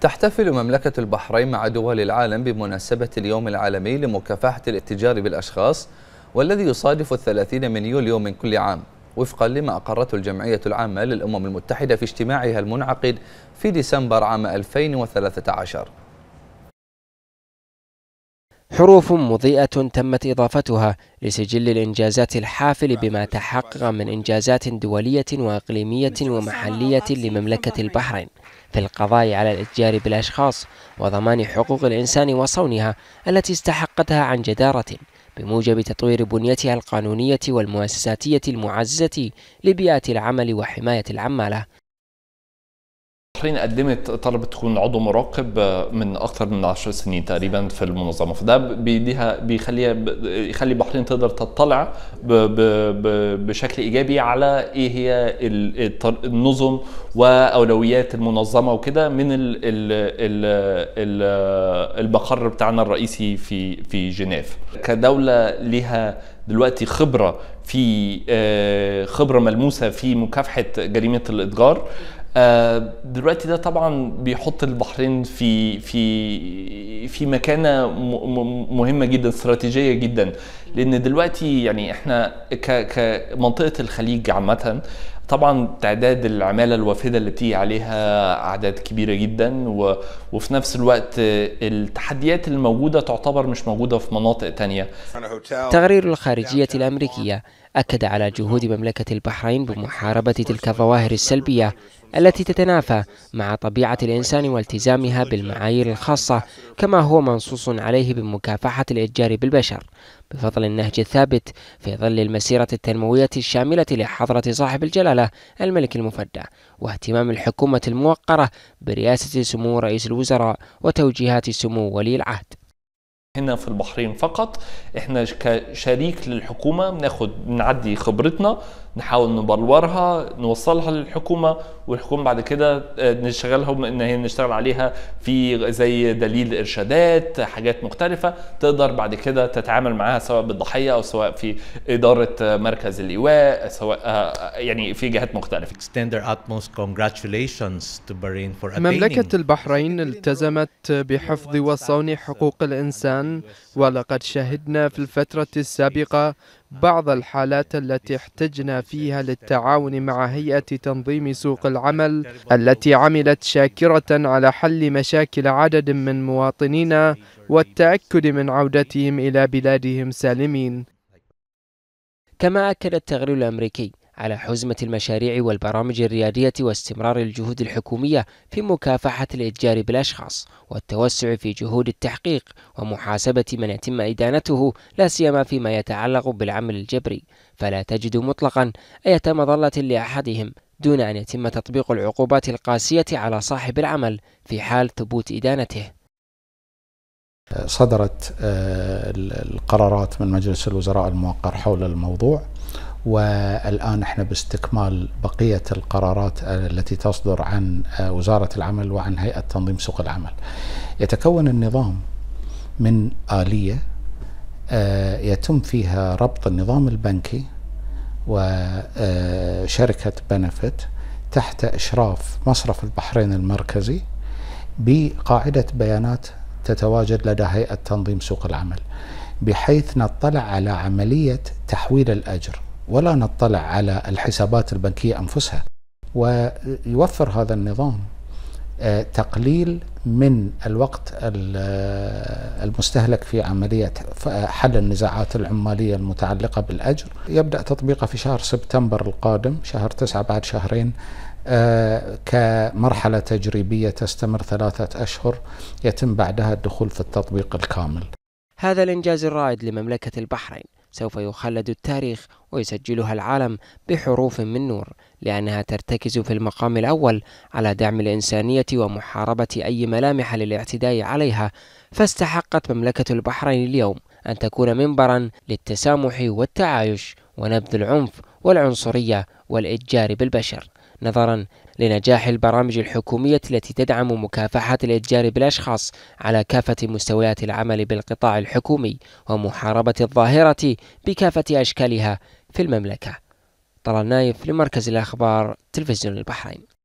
تحتفل مملكة البحرين مع دول العالم بمناسبة اليوم العالمي لمكافحة الاتجار بالأشخاص والذي يصادف الثلاثين من يوليو من كل عام وفقا لما أقرته الجمعية العامة للأمم المتحدة في اجتماعها المنعقد في ديسمبر عام 2013 حروف مضيئة تمت إضافتها لسجل الإنجازات الحافل بما تحقق من إنجازات دولية وإقليمية ومحلية لمملكة البحرين في القضاء على الاتجار بالأشخاص وضمان حقوق الإنسان وصونها التي استحقتها عن جدارة بموجب تطوير بنيتها القانونية والمؤسساتية المعززة لبيئة العمل وحماية العمالة خليني قدمت طلب تكون عضو مراقب آه، من اكثر من 10 سنين تقريبا في المنظمه فده بيديها بيخليها يخلي البحرين تقدر تطلع بشكل ايجابي على ايه هي النظم واولويات المنظمه وكده من المقر بتاعنا الرئيسي في في جنيف كدوله ليها دلوقتي خبره في آه، خبره ملموسه في مكافحه جريمه الاتجار آه، دلوقتي ده طبعا بيحط البحرين في في في مكانه مهمه جدا استراتيجيه جدا لان دلوقتي يعني احنا كمنطقه الخليج عامه طبعا تعداد العماله الوافده اللي بتيجي عليها اعداد كبيره جدا و... وفي نفس الوقت التحديات الموجوده تعتبر مش موجوده في مناطق تانية تقرير الخارجيه الامريكيه أكد على جهود مملكة البحرين بمحاربة تلك الظواهر السلبية التي تتنافى مع طبيعة الإنسان والتزامها بالمعايير الخاصة كما هو منصوص عليه بمكافحة الإتجار بالبشر بفضل النهج الثابت في ظل المسيرة التنموية الشاملة لحضرة صاحب الجلالة الملك المفدى واهتمام الحكومة الموقرة برئاسة سمو رئيس الوزراء وتوجيهات سمو ولي العهد هنا في البحرين فقط احنا كشريك للحكومه بناخد بنعدي خبرتنا نحاول نبلورها نوصلها للحكومه والحكومه بعد كده آه، نشغلهم ان هي نشتغل عليها في زي دليل ارشادات حاجات مختلفه تقدر بعد كده تتعامل معاها سواء بالضحيه او سواء في اداره آه، مركز الايواء سواء آه، يعني في جهات مختلفه. مملكه البحرين التزمت بحفظ وصون حقوق الانسان الآن ولقد شهدنا في الفترة السابقة بعض الحالات التي احتجنا فيها للتعاون مع هيئة تنظيم سوق العمل التي عملت شاكرة على حل مشاكل عدد من مواطنينا والتأكد من عودتهم إلى بلادهم سالمين كما أكد التغرير الأمريكي على حزمة المشاريع والبرامج الريادية واستمرار الجهود الحكومية في مكافحة الإتجار بالأشخاص والتوسع في جهود التحقيق ومحاسبة من يتم إدانته لا سيما فيما يتعلق بالعمل الجبري فلا تجد مطلقا أية مظلة لأحدهم دون أن يتم تطبيق العقوبات القاسية على صاحب العمل في حال ثبوت إدانته صدرت آه، القرارات من مجلس الوزراء الموقر حول الموضوع والآن احنا باستكمال بقية القرارات التي تصدر عن وزارة العمل وعن هيئة تنظيم سوق العمل يتكون النظام من آلية آه، يتم فيها ربط النظام البنكي وشركة آه، بنفت تحت إشراف مصرف البحرين المركزي بقاعدة بيانات تتواجد لدى هيئة تنظيم سوق العمل بحيث نطلع على عملية تحويل الأجر ولا نطلع على الحسابات البنكية أنفسها ويوفر هذا النظام آه، تقليل من الوقت آه، المستهلك في عملية حل النزاعات العمالية المتعلقة بالأجر يبدأ تطبيقه في شهر سبتمبر القادم شهر تسعة بعد شهرين آه، كمرحلة تجريبية تستمر ثلاثة أشهر يتم بعدها الدخول في التطبيق الكامل هذا الإنجاز الرائد لمملكة البحرين سوف يخلد التاريخ ويسجلها العالم بحروف من نور لأنها ترتكز في المقام الأول على دعم الإنسانية ومحاربة أي ملامح للاعتداء عليها فاستحقت مملكة البحرين اليوم أن تكون منبرا للتسامح والتعايش ونبذ العنف والعنصرية والإتجار بالبشر نظرا لنجاح البرامج الحكومية التي تدعم مكافحة الإتجار بالأشخاص على كافة مستويات العمل بالقطاع الحكومي ومحاربة الظاهرة بكافة أشكالها في المملكة طلال نايف لمركز الأخبار تلفزيون البحرين